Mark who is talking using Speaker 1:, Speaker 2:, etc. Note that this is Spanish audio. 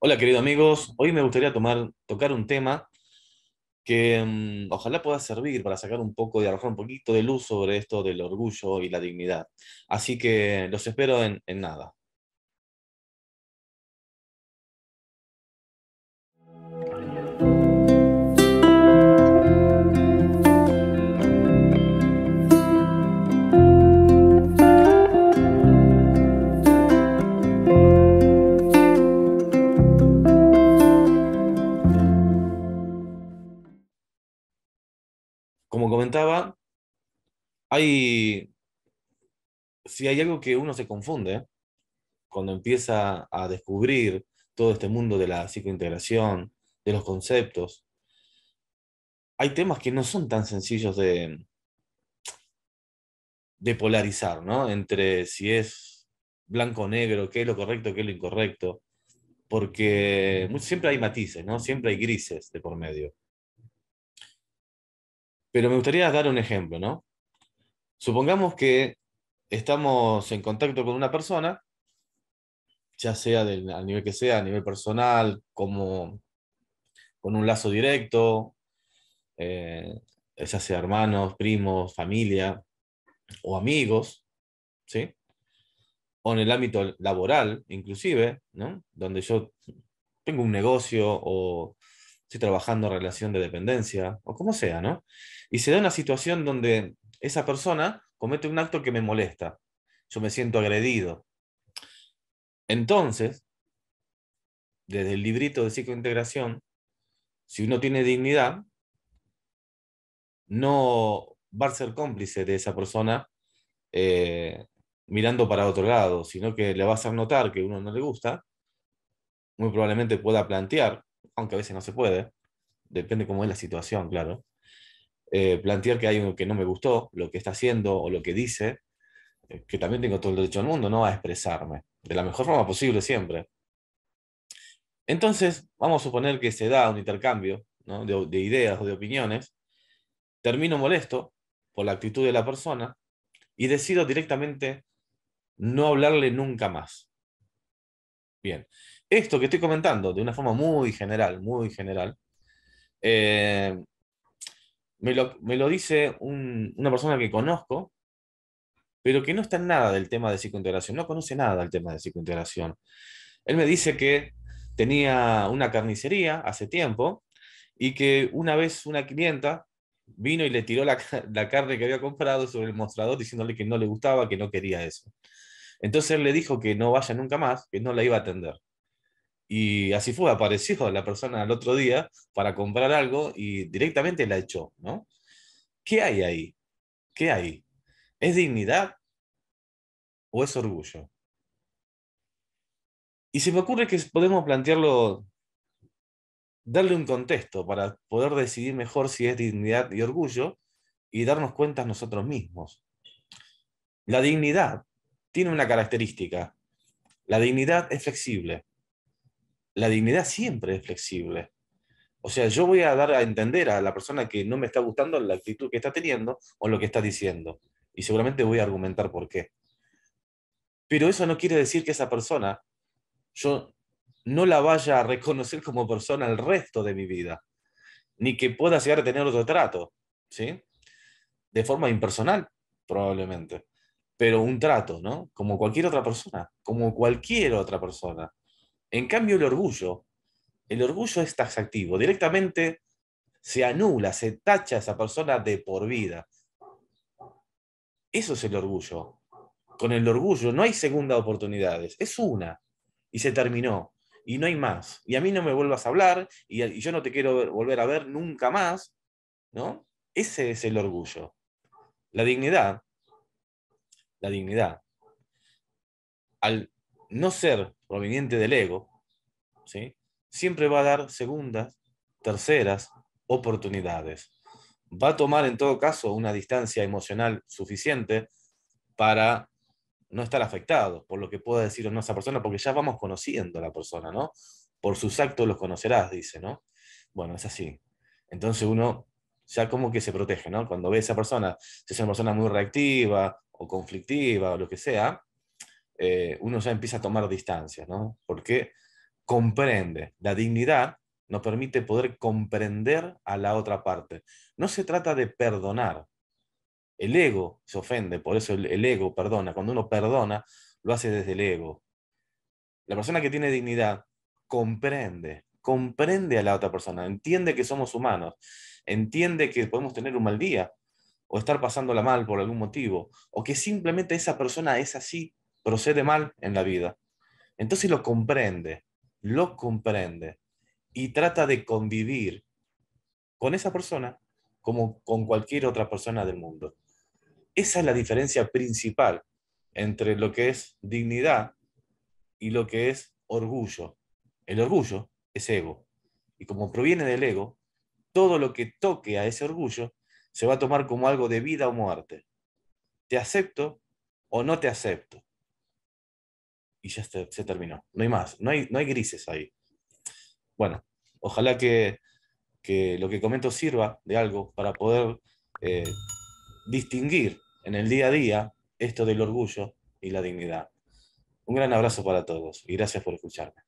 Speaker 1: Hola, queridos amigos. Hoy me gustaría tomar, tocar un tema que mm, ojalá pueda servir para sacar un poco y arrojar un poquito de luz sobre esto del orgullo y la dignidad. Así que los espero en nada. como comentaba, hay, si hay algo que uno se confunde cuando empieza a descubrir todo este mundo de la psicointegración, de los conceptos, hay temas que no son tan sencillos de, polarizar, ¿no? Entre si es blanco o negro, qué es lo correcto, qué es lo incorrecto, porque siempre hay matices, ¿no? Siempre hay grises de por medio. Pero me gustaría dar un ejemplo, ¿no? Supongamos que estamos en contacto con una persona, ya sea del, nivel que sea, a nivel personal, como con un lazo directo, eh, ya sea hermanos, primos, familia o amigos, ¿sí? O en el ámbito laboral, inclusive, ¿no? Donde yo tengo un negocio o estoy trabajando en relación de dependencia, o como sea, ¿no? Y se da una situación donde esa persona comete un acto que me molesta, yo me siento agredido. Entonces, desde el librito de psicointegración, si uno tiene dignidad, no va a ser cómplice de esa persona eh, mirando para otro lado, sino que le va a hacer notar que uno no le gusta, muy probablemente pueda plantear aunque a veces no se puede, depende cómo es la situación, claro. Eh, plantear que hay algo que no me gustó, lo que está haciendo o lo que dice, eh, que también tengo todo el derecho al mundo, ¿no? A expresarme de la mejor forma posible siempre. Entonces, vamos a suponer que se da un intercambio de ideas o de opiniones, termino molesto por la actitud de la persona y decido directamente no hablarle nunca más. Bien, esto que estoy comentando de una forma muy general, muy general, eh, me, lo, dice una persona que conozco, pero que no está en nada del tema de psicointegración, no conoce nada del tema de psicointegración. Él me dice que tenía una carnicería hace tiempo y que una vez una clienta vino y le tiró la carne que había comprado sobre el mostrador diciéndole que no le gustaba, que no quería eso. Entonces él le dijo que no vaya nunca más, que no la iba a atender. Y así fue, apareció la persona al otro día para comprar algo y directamente la echó, ¿no? ¿Qué hay ahí? ¿Qué hay? ¿Es dignidad o es orgullo? Y se me ocurre que podemos plantearlo, darle un contexto para poder decidir mejor si es dignidad y orgullo y darnos cuenta nosotros mismos. La dignidad tiene una característica. La dignidad es flexible la dignidad siempre es flexible. O sea, yo voy a dar a entender a la persona que no me está gustando la actitud que está teniendo o lo que está diciendo. Y seguramente voy a argumentar por qué. Pero eso no quiere decir que esa persona yo no la vaya a reconocer como persona el resto de mi vida, ni que pueda llegar a tener otro trato, ¿sí? De forma impersonal, probablemente, pero un trato, ¿no? Como cualquier otra persona, como cualquier otra persona. En cambio, el orgullo, el orgullo es taxativo, directamente se anula, se tacha a esa persona de por vida. Eso es el orgullo. Con el orgullo no hay segunda oportunidades, es una. Y se terminó. Y no hay más. Y a mí no me vuelvas a hablar y, yo no te quiero volver a ver nunca más. ¿no? Ese es el orgullo. La dignidad. La dignidad no ser proveniente del ego, ¿sí? siempre va a dar segundas, terceras oportunidades. Va a tomar en todo caso una distancia emocional suficiente para no estar afectado por lo que pueda decir o no esa persona, porque ya vamos conociendo a la persona, ¿no? Por sus actos los conocerás, dice, ¿no? Bueno, es así. Entonces uno ya como que se protege, ¿no? Cuando ve a esa persona, si es una persona muy reactiva o conflictiva o lo que sea, eh, uno ya empieza a tomar distancia, ¿no? Porque comprende, la dignidad nos permite poder comprender a la otra parte. No se trata de perdonar. El ego se ofende, por eso el, el ego perdona. Cuando uno perdona, lo hace desde el ego. La persona que tiene dignidad comprende, comprende a la otra persona, entiende que somos humanos, entiende que podemos tener un mal día o estar pasándola mal por algún motivo, o que simplemente esa persona es así procede mal en la vida. Entonces lo comprende, lo comprende y trata de convivir con esa persona como con cualquier otra persona del mundo. Esa es la diferencia principal entre lo que es dignidad y lo que es orgullo. El orgullo es ego. Y como proviene del ego, todo lo que toque a ese orgullo se va a tomar como algo de vida o muerte. Te acepto o no te acepto y ya se, terminó. No hay más, no hay, no hay grises ahí. Bueno, ojalá que, lo que comento sirva de algo para poder eh, distinguir en el día a día esto del orgullo y la dignidad. Un gran abrazo para todos y gracias por escucharme.